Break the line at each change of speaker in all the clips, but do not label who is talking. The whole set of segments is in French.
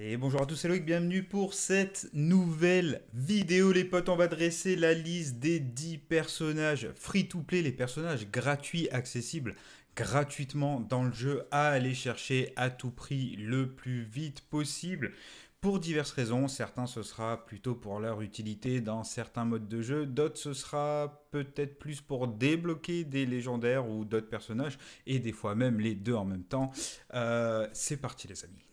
Et bonjour à tous, c'est Loïc, bienvenue pour cette nouvelle vidéo les potes, on va dresser la liste des 10 personnages free-to-play, les personnages gratuits accessibles gratuitement dans le jeu à aller chercher à tout prix le plus vite possible. Pour diverses raisons, certains ce sera plutôt pour leur utilité dans certains modes de jeu, d'autres ce sera peut-être plus pour débloquer des légendaires ou d'autres personnages, et des fois même les deux en même temps. Euh, c'est parti les amis.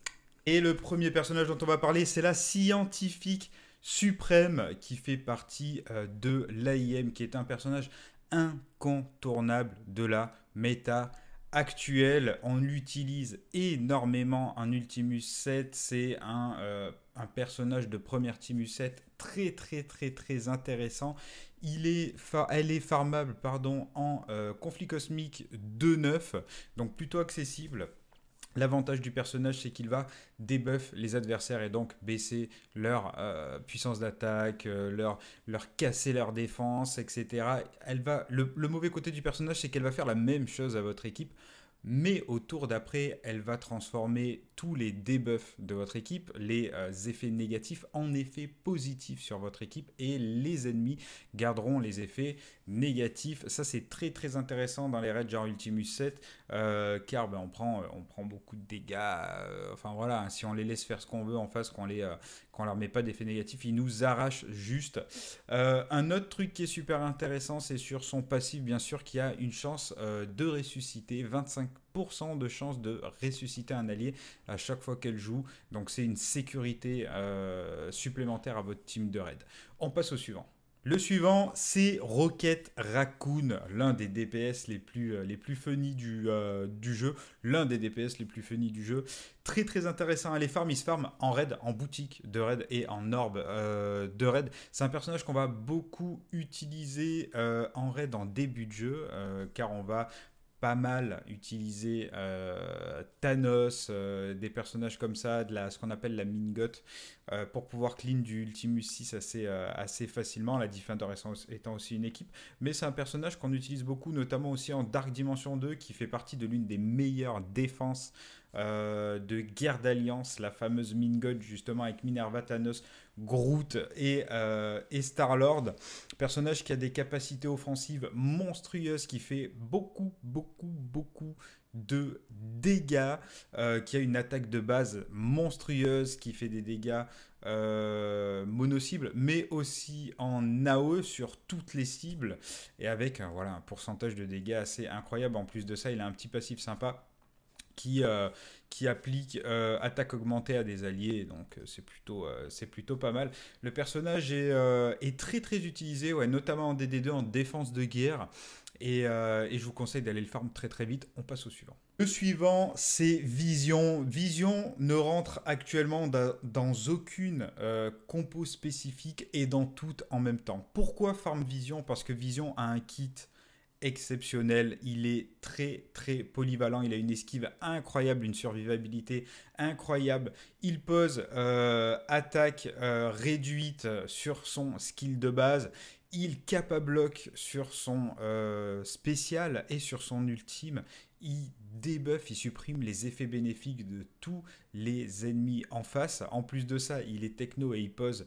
Et le premier personnage dont on va parler, c'est la scientifique suprême qui fait partie euh, de l'AIM, qui est un personnage incontournable de la méta actuelle. On l'utilise énormément. en Ultimus 7, c'est euh, un, personnage de première Timus 7 très très très très intéressant. Il est elle est farmable pardon, en euh, conflit cosmique 2.9, donc plutôt accessible. L'avantage du personnage, c'est qu'il va débuff les adversaires et donc baisser leur euh, puissance d'attaque, euh, leur, leur casser leur défense, etc. Elle va, le, mauvais côté du personnage, c'est qu'elle va faire la même chose à votre équipe, mais au tour d'après, elle va transformer tous les debuffs de votre équipe, les euh, effets négatifs en effets positifs sur votre équipe et les ennemis garderont les effets négatif. Ça, c'est très très intéressant dans les raids genre Ultimus 7, euh, car ben, on, prend, euh, on prend beaucoup de dégâts. Euh, enfin voilà, hein. si on les laisse faire ce qu'on veut en face, qu'on les, quand on leur met pas d'effet négatif, ils nous arrachent juste. un autre truc qui est super intéressant, c'est sur son passif, bien sûr, qui a une chance de ressusciter, 25 de chance de ressusciter un allié à chaque fois qu'elle joue. Donc c'est une sécurité supplémentaire à votre team de raid. On passe au suivant. Le suivant, c'est Rocket Raccoon, l'un des DPS les plus, euh, les plus du, euh, du jeu. L'un des DPS les plus funis du jeu. Très très intéressant à les farm. Il se farm en raid, en boutique de raid et en orbe euh, de raid. C'est un personnage qu'on va beaucoup utiliser en raid en début de jeu, car on va pas mal utilisé euh, Thanos, euh, des personnages comme ça, de la, ce qu'on appelle la Mingot, euh, pour pouvoir clean du Ultimus 6 assez, assez facilement, la Defender étant aussi une équipe. Mais c'est un personnage qu'on utilise beaucoup, notamment aussi en Dark Dimension 2, qui fait partie de l'une des meilleures défenses de guerre d'alliance, la fameuse Mingot, justement, avec Minerva Thanos, Groot euh, et, Star-Lord. Personnage qui a des capacités offensives monstrueuses, qui fait beaucoup, beaucoup, beaucoup de dégâts, euh, qui a une attaque de base monstrueuse, qui fait des dégâts euh, mono-cibles, mais aussi en AOE sur toutes les cibles, et avec voilà, un pourcentage de dégâts assez incroyable. En plus de ça, il a un petit passif sympa qui, qui applique euh, attaque augmentée à des alliés, donc euh, c'est plutôt, euh, c'est plutôt pas mal. Le personnage est, est très très utilisé, ouais, notamment en DD2, en défense de guerre, et, je vous conseille d'aller le farm très très vite. On passe au suivant. Le suivant, c'est Vision. Vision ne rentre actuellement dans aucune compo spécifique et dans toutes en même temps. Pourquoi farm Vision Parce que Vision a un kit exceptionnel. Il est très très polyvalent. Il a une esquive incroyable, une survivabilité incroyable. Il pose euh, attaque euh, réduite euh, sur son skill de base. Il bloque sur son spécial et sur son ultime. Il débuffe il supprime les effets bénéfiques de tous les ennemis en face. En plus de ça, il est techno et il pose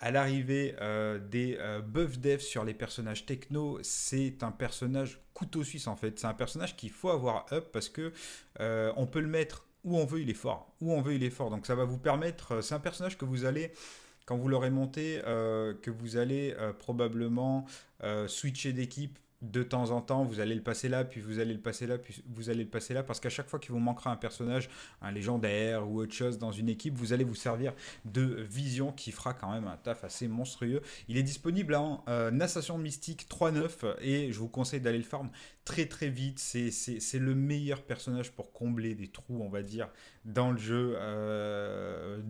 à l'arrivée euh, des euh, buff devs sur les personnages techno, c'est un personnage couteau suisse en fait. C'est un personnage qu'il faut avoir up parce que euh, on peut le mettre où on veut, il est fort. Où on veut, il est fort. Donc ça va vous permettre. c'est un personnage que vous allez quand vous l'aurez monté, que vous allez probablement switcher d'équipe de temps en temps, vous allez le passer là, puis vous allez le passer là, puis vous allez le passer là, parce qu'à chaque fois qu'il vous manquera un personnage, un légendaire ou autre chose dans une équipe, vous allez vous servir de Vision qui fera quand même un taf assez monstrueux. Il est disponible en euh, mystique Mystique 3.9 et je vous conseille d'aller le farm très très vite. C'est le meilleur personnage pour combler des trous, on va dire, dans le jeu. Euh,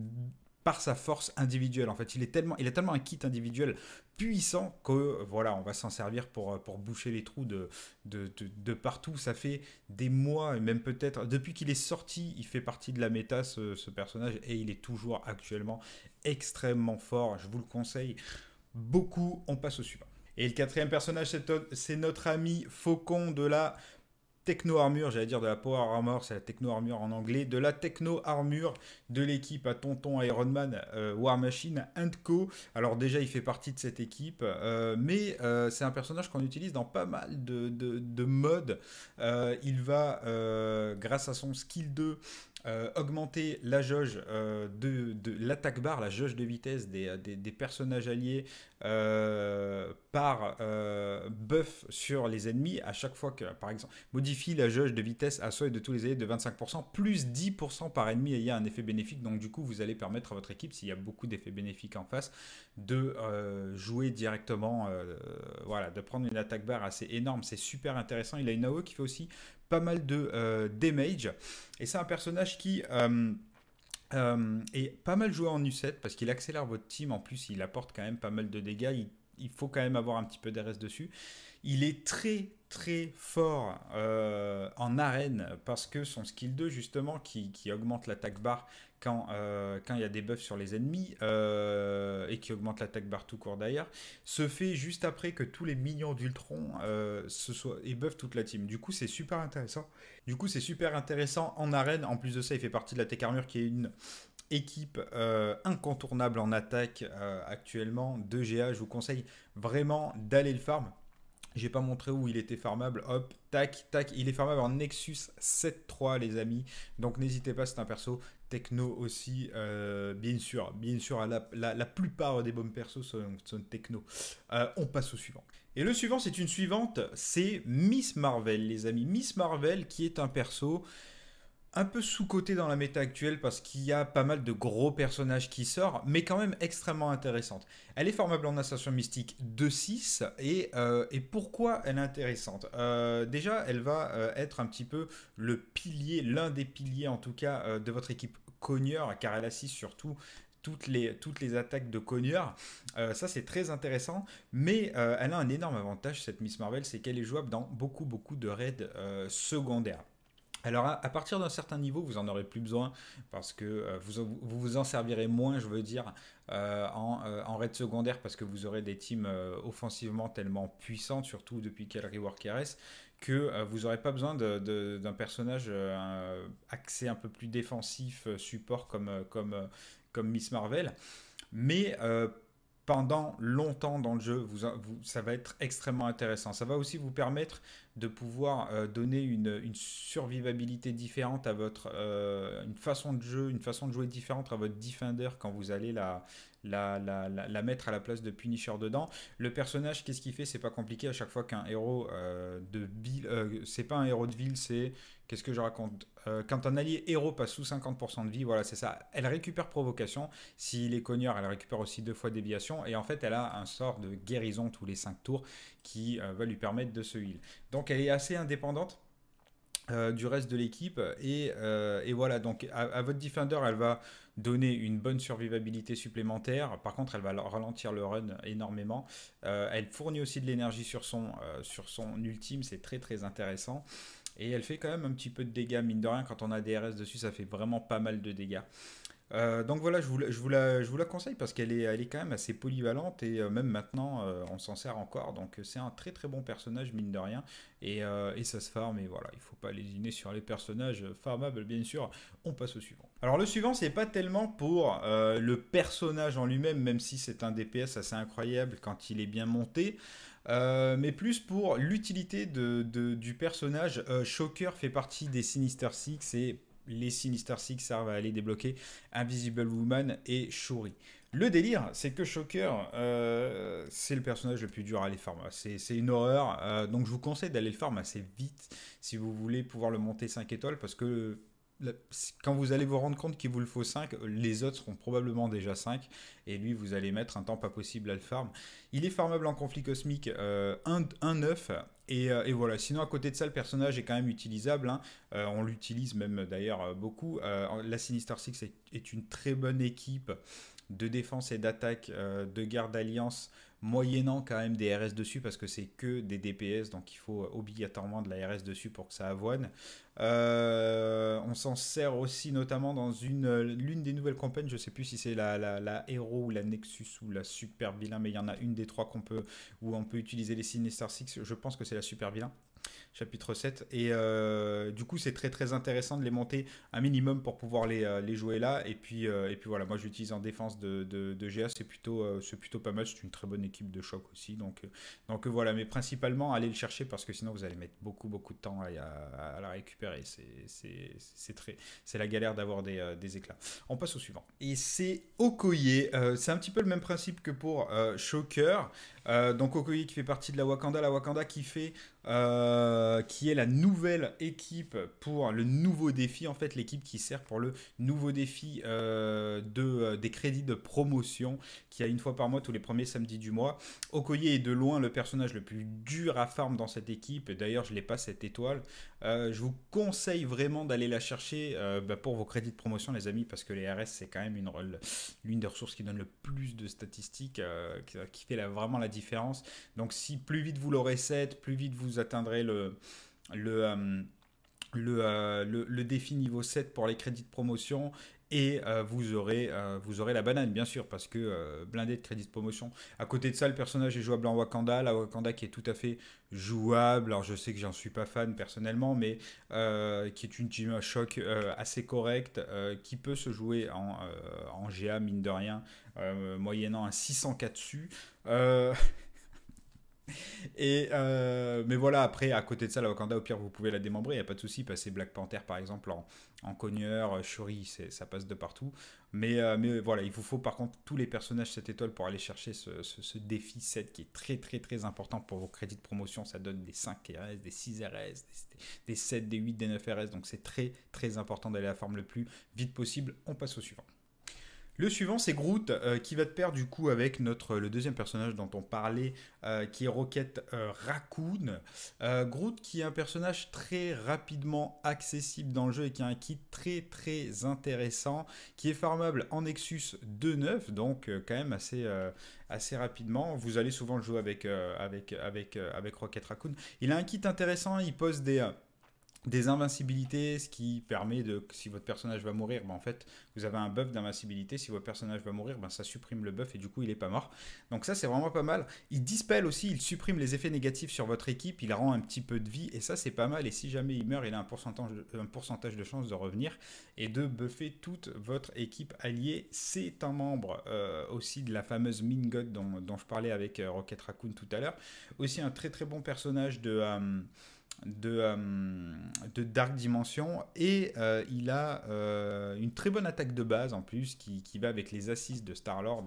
sa force individuelle. En fait, il est tellement, il a tellement un kit individuel puissant que voilà, on va s'en servir pour, euh, pour boucher les trous de, de, partout. Ça fait des mois et même peut-être depuis qu'il est sorti, il fait partie de la méta ce, personnage et il est toujours actuellement extrêmement fort. Je vous le conseille beaucoup. On passe au suivant. Et le quatrième personnage, c'est notre ami Faucon de la techno-armure, j'allais dire de la Power Armor, c'est la techno-armure en anglais, de la techno-armure de l'équipe à Tonton Iron Man euh, War Machine and Co. Alors déjà, il fait partie de cette équipe, euh, mais euh, c'est un personnage qu'on utilise dans pas mal de, de modes. il va, grâce à son skill 2, euh, augmenter la jauge euh, de, l'attaque barre, la jauge de vitesse des, euh, personnages alliés par buff sur les ennemis à chaque fois que, par exemple, modifie la jauge de vitesse à soi de tous les alliés de 25%, plus 10% par ennemi ayant un effet bénéfique. Donc du coup, vous allez permettre à votre équipe, s'il y a beaucoup d'effets bénéfiques en face, de jouer directement, voilà, de prendre une attaque barre assez énorme. C'est super intéressant. Il a une AOE qui fait aussi pas mal de euh, damage. Et c'est un personnage qui... Euh, euh, est pas mal joué en U7 parce qu'il accélère votre team. En plus, il apporte quand même pas mal de dégâts. Il, faut quand même avoir un petit peu d'RS dessus. Il est très très fort en arène parce que son skill 2 justement qui, qui augmente l'attaque barre euh, quand il y a des buffs sur les ennemis euh, et qui augmente l'attaque barre tout court d'ailleurs, se fait juste après que tous les minions d'Ultron euh, se soient et buffent toute la team. Du coup, c'est super intéressant. Du coup, c'est super intéressant en arène. En plus de ça, il fait partie de la Tech Armure qui est une équipe incontournable en attaque actuellement de GA. Je vous conseille vraiment d'aller le farm. J'ai pas montré où il était farmable. Hop, tac, tac. Il est farmable en Nexus 7.3, les amis. Donc n'hésitez pas, c'est un perso techno aussi. Euh, bien sûr, bien sûr, la, la, plupart des bons persos sont, techno. Euh, on passe au suivant. Et le suivant, c'est une suivante. C'est Miss Marvel, les amis. Miss Marvel qui est un perso un peu sous côté dans la méta actuelle parce qu'il y a pas mal de gros personnages qui sortent, mais quand même extrêmement intéressante. Elle est formable en Ascension mystique 2-6 euh, et, pourquoi elle est intéressante euh, Déjà, elle va euh, être un petit peu le pilier, l'un des piliers en tout cas de votre équipe cogneur, car elle assiste surtout toutes les, toutes les attaques de cogneur. ça, c'est très intéressant. Mais elle a un énorme avantage, cette Miss Marvel, c'est qu'elle est jouable dans beaucoup, beaucoup de raids secondaires. Alors à, partir d'un certain niveau, vous en aurez plus besoin parce que euh, vous, vous, en servirez moins, je veux dire, euh, euh, en, raid secondaire parce que vous aurez des teams offensivement tellement puissantes, surtout depuis qu'elle rework RS, que vous n'aurez pas besoin d'un personnage axé un peu plus défensif, support comme, comme, comme Miss Marvel. Mais pendant longtemps dans le jeu. ça va être extrêmement intéressant. Ça va aussi vous permettre de pouvoir euh, donner une, survivabilité différente à votre, euh, une façon de jeu, une façon de jouer différente à votre Defender quand vous allez la, la, la, mettre à la place de Punisher dedans. Le personnage, qu'est-ce qu'il fait C'est pas compliqué à chaque fois qu'un héros euh, de ville, euh, c'est pas un héros de ville, c'est qu'est-ce que je raconte euh, Quand un allié héros passe sous 50% de vie, voilà, c'est ça. Elle récupère provocation. S'il est cogneur, elle récupère aussi deux fois déviation. Et en fait, elle a un sort de guérison tous les 5 tours qui va lui permettre de se heal. Donc, elle est assez indépendante. Euh, du reste de l'équipe. Et, euh, voilà, donc à, votre Defender, elle va donner une bonne survivabilité supplémentaire. Par contre, elle va ralentir le run énormément. Euh, elle fournit aussi de l'énergie sur, son sur son ultime, c'est très très intéressant. Et elle fait quand même un petit peu de dégâts, mine de rien, quand on a DRS dessus, ça fait vraiment pas mal de dégâts. Euh, donc voilà, je vous, la, je, vous la, conseille parce qu'elle est, est quand même assez polyvalente et euh, même maintenant euh, on s'en sert encore. Donc c'est un très très bon personnage mine de rien et, ça se farme et voilà, il faut pas lésiner sur les personnages farmables bien sûr. On passe au suivant. Alors le suivant c'est pas tellement pour le personnage en lui-même, même si c'est un DPS assez incroyable quand il est bien monté. mais plus pour l'utilité de, du personnage. Shocker fait partie des Sinister Six et les Sinister Six servent à aller débloquer Invisible Woman et Shuri. Le délire, c'est que Shocker, euh, c'est le personnage le plus dur à aller farmer. C'est une horreur, euh, donc je vous conseille d'aller le farm assez vite si vous voulez pouvoir le monter 5 étoiles, parce que quand vous allez vous rendre compte qu'il vous le faut 5, les autres seront probablement déjà 5, et lui, vous allez mettre un temps pas possible à le farm. Il est farmable en conflit cosmique 1-9, euh, euh, et, voilà. Sinon, à côté de ça, le personnage est quand même utilisable. Hein. Euh, on l'utilise même d'ailleurs beaucoup. la Sinister Six est, une très bonne équipe de défense et d'attaque, euh, de garde d'alliance, moyennant quand même des RS dessus, parce que c'est que des DPS, donc il faut obligatoirement de la RS dessus pour que ça avoine. Euh, on s'en sert aussi notamment dans une l'une des nouvelles campagnes, je sais plus si c'est la, la, ou la Nexus ou la Super Vilain, mais il y en a une des trois qu'on peut où on peut utiliser les Sinister Six, je pense que c'est la Super Vilain chapitre 7. Et euh, du coup, c'est très très intéressant de les monter un minimum pour pouvoir les, euh, jouer là. Et puis, euh, et puis voilà, moi j'utilise en défense de, de, GA, c'est plutôt, c'est plutôt pas mal. C'est une très bonne équipe de choc aussi. Donc, donc voilà, mais principalement, allez le chercher parce que sinon vous allez mettre beaucoup beaucoup de temps à, la récupérer. C'est très c'est la galère d'avoir des, éclats. On passe au suivant. Et c'est Okoye. c'est un petit peu le même principe que pour Shocker. donc Okoye qui fait partie de la Wakanda. La Wakanda qui fait. Euh, qui est la nouvelle équipe pour le nouveau défi, en fait l'équipe qui sert pour le nouveau défi euh, de, euh, des crédits de promotion, qui a une fois par mois tous les premiers samedis du mois. Okoye est de loin le personnage le plus dur à farm dans cette équipe, d'ailleurs je l'ai pas cette étoile. je vous conseille vraiment d'aller la chercher bah, pour vos crédits de promotion les amis, parce que les RS c'est quand même une l'une des ressources qui donne le plus de statistiques, qui, fait vraiment la différence. Donc si plus vite vous l'aurez cette plus vite vous atteindrez le, le, euh, euh, le, le, défi niveau 7 pour les crédits de promotion et euh, vous, aurez, vous aurez la banane, bien sûr, parce que blindé de crédits de promotion. À côté de ça, le personnage est jouable en Wakanda, la Wakanda qui est tout à fait jouable. Alors, je sais que j'en suis pas fan personnellement, mais qui est une team à choc assez correcte, qui peut se jouer en, en GA, mine de rien, moyennant un 604 dessus. Et euh, mais voilà, après, à côté de ça, la Wakanda, au pire, vous pouvez la démembrer, il n'y a pas de souci. Passer Black Panther, par exemple, en, en cogneur, euh, Shuri, ça passe de partout. Mais, euh, mais voilà, il vous faut par contre tous les personnages cette étoile pour aller chercher ce, ce, défi 7 qui est très, très, très important pour vos crédits de promotion. Ça donne des 5 RS, des 6 RS, des, des 7, des 8, des 9 RS. Donc c'est très, très important d'aller à la forme le plus vite possible. On passe au suivant. Le suivant, c'est Groot, euh, qui va te pair du coup avec notre, le deuxième personnage dont on parlait, euh, qui est Rocket euh, Raccoon. Groot, qui est un personnage très rapidement accessible dans le jeu et qui a un kit très très intéressant, qui est formable en Nexus 2.9, donc quand même assez, assez rapidement. Vous allez souvent le jouer avec, avec, avec, avec Rocket Raccoon. Il a un kit intéressant, il pose des des invincibilités, ce qui permet de, si votre personnage va mourir, ben en fait, vous avez un buff d'invincibilité, si votre personnage va mourir, ben ça supprime le buff et du coup, il n'est pas mort. Donc ça, c'est vraiment pas mal. Il dispelle aussi, il supprime les effets négatifs sur votre équipe, il rend un petit peu de vie, et ça, c'est pas mal. Et si jamais il meurt, il a un pourcentage, de chance de revenir et de buffer toute votre équipe alliée. C'est un membre euh, aussi de la fameuse Mingot dont, je parlais avec euh, Rocket Raccoon tout à l'heure. Aussi un très très bon personnage de... Euh, euh, de, Dark Dimension et euh, il a euh, une très bonne attaque de base en plus qui, va avec les assises de Star-Lord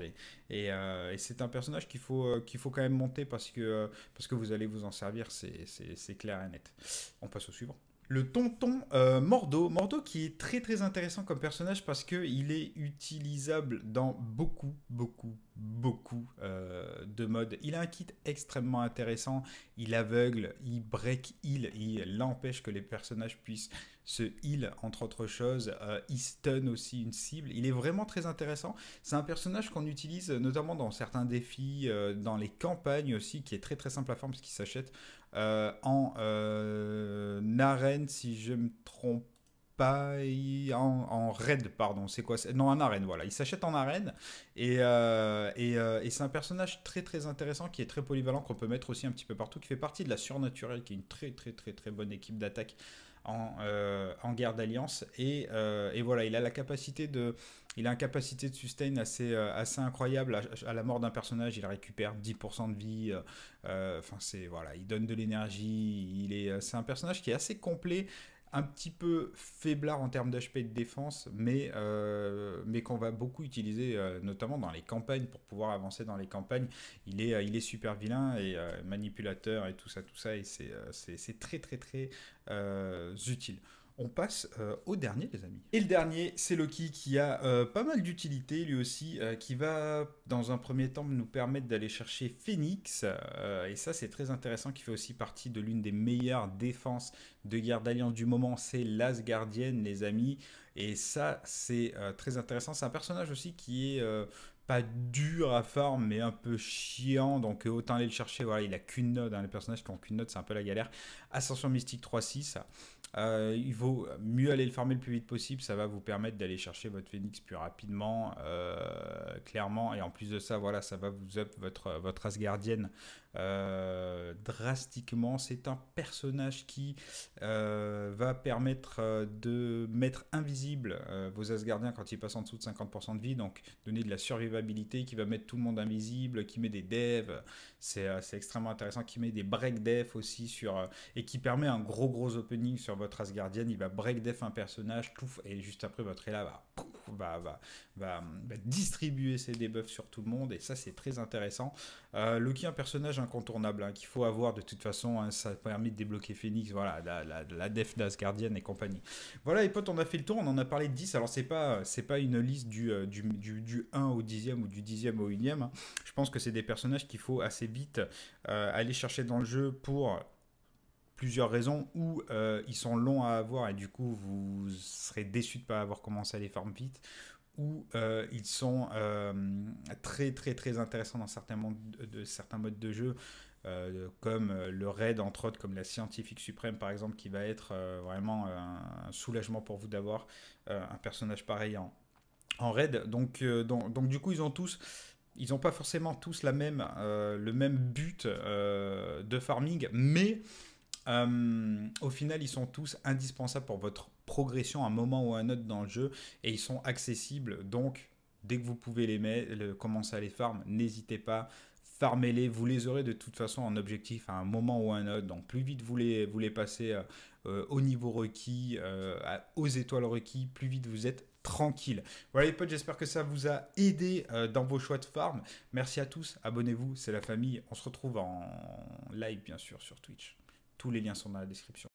et, c'est un personnage qu'il faut, qu'il faut quand même monter parce que, parce que vous allez vous en servir, c'est clair et net. On passe au suivant le tonton Mordo. Mordo qui est très très intéressant comme personnage parce qu'il est utilisable dans beaucoup, beaucoup, beaucoup euh, de modes. Il a un kit extrêmement intéressant, il aveugle, il break heal, il empêche que les personnages puissent se heal entre autres choses, euh, il stun aussi une cible, il est vraiment très intéressant. C'est un personnage qu'on utilise notamment dans certains défis, euh, dans les campagnes aussi, qui est très très simple à faire parce qu'il s'achète en arène si je me trompe en, raid, pardon, c'est quoi Non, en arène, voilà. Il s'achète en arène et, euh, euh, et, c'est un personnage très très intéressant qui est très polyvalent, qu'on peut mettre aussi un petit peu partout, qui fait partie de la surnaturelle, qui est une très très très très bonne équipe d'attaque. En, euh, en, guerre d'alliance. Et, voilà, il a la capacité de, il a une capacité de sustain assez, assez incroyable. À, la mort d'un personnage, il récupère 10% de vie. Enfin, c'est voilà, il donne de l'énergie. Il est, c'est un personnage qui est assez complet un petit peu faiblard en termes d'HP et de défense, euh, mais, qu'on va beaucoup utiliser, euh, notamment dans les campagnes, pour pouvoir avancer dans les campagnes. Il est, euh, il est super vilain et manipulateur et tout ça, tout ça, et c'est très, très, très utile on passe euh, au dernier, les amis. Et le dernier, c'est Loki qui a euh, pas mal d'utilité, lui aussi, euh, qui va, dans un premier temps, nous permettre d'aller chercher Phoenix. et ça, c'est très intéressant, qui fait aussi partie de l'une des meilleures défenses de guerre d'alliance du moment. C'est gardienne les amis. Et ça, c'est très intéressant. C'est un personnage aussi qui est dur à farm mais un peu chiant. Donc euh, autant aller le chercher. Voilà, il a qu'une note. dans hein, les personnages qui ont qu'une note, c'est un peu la galère. Ascension Mystique 3.6, euh, il vaut mieux aller le farmer le plus vite possible. Ça va vous permettre d'aller chercher votre phoenix plus rapidement, euh, clairement. Et en plus de ça, voilà, ça va vous up votre, votre Asgardienne euh, drastiquement. C'est un personnage qui euh, va permettre euh, de mettre invisible vos Asgardiens quand ils passent en dessous de 50% de vie, donc donner de la survivabilité, qui va mettre tout le monde invisible, qui met des devs, c'est extrêmement intéressant, qui met des break def aussi sur, et qui permet un gros gros opening sur votre Asgardienne, il va break def un personnage, tout, et juste après votre Ella va, va, va, va, distribuer ses debuffs sur tout le monde, et ça c'est très intéressant. Loki, un personnage incontournable hein, qu'il faut avoir de toute façon. Hein, ça permet de débloquer Phoenix, voilà, la, la, la Def Guardian et compagnie. Voilà, les potes, on a fait le tour, on en a parlé de 10. Alors, c'est pas, c'est pas une liste du, euh, du, du, du 1 au 10e ou du 10e au 1e. Hein. Je pense que c'est des personnages qu'il faut assez vite euh, aller chercher dans le jeu pour plusieurs raisons où euh, ils sont longs à avoir et du coup vous serez déçu de pas avoir commencé à les farm vite où euh, ils sont euh, très très très intéressants dans certains modes de, certains modes de jeu euh, comme le raid entre autres comme la scientifique suprême par exemple qui va être vraiment un, soulagement pour vous d'avoir un personnage pareil en, en raid donc, donc, du coup ils ont tous ils n'ont pas forcément tous la même le même but de farming mais au final ils sont tous indispensables pour votre progression à un moment ou à un autre dans le jeu et ils sont accessibles. Donc, dès que vous pouvez les mettre, le, commencer à les farm, n'hésitez pas. Farmez-les, vous les aurez de toute façon en objectif à un moment ou à un autre. Donc plus vite vous les, vous les passez euh, euh, au niveau requis, euh, aux étoiles requis, plus vite vous êtes tranquille. Voilà les potes, j'espère que ça vous a aidé dans vos choix de farm. Merci à tous, abonnez-vous, c'est la famille. On se retrouve en live bien sûr sur Twitch. Tous les liens sont dans la description.